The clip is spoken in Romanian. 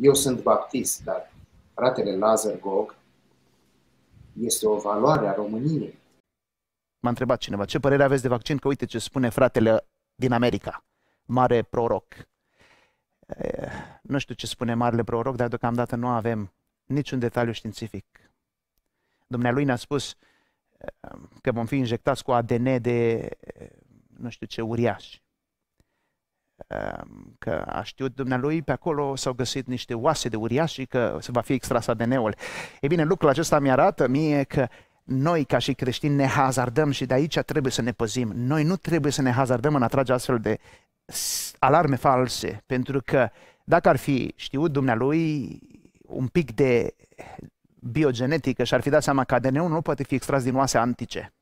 Eu sunt baptist, dar fratele Lazar Gog este o valoare a României. M-a întrebat cineva, ce părere aveți de vaccin? Că uite ce spune fratele din America, mare proroc. E, nu știu ce spune marele proroc, dar deocamdată nu avem niciun detaliu științific. Dumnealui ne-a spus că vom fi injectați cu ADN de nu știu ce uriaș. Ehm, că a știut dumnealui, pe acolo s-au găsit niște oase de uriaș și că va fi extras ADN-ul. Ei bine, lucrul acesta mi-arată mie că noi ca și creștini ne hazardăm și de aici trebuie să ne păzim. Noi nu trebuie să ne hazardăm în a trage astfel de alarme false, pentru că dacă ar fi știut dumnealui un pic de biogenetică și ar fi dat seama că ADN-ul nu poate fi extras din oase antice.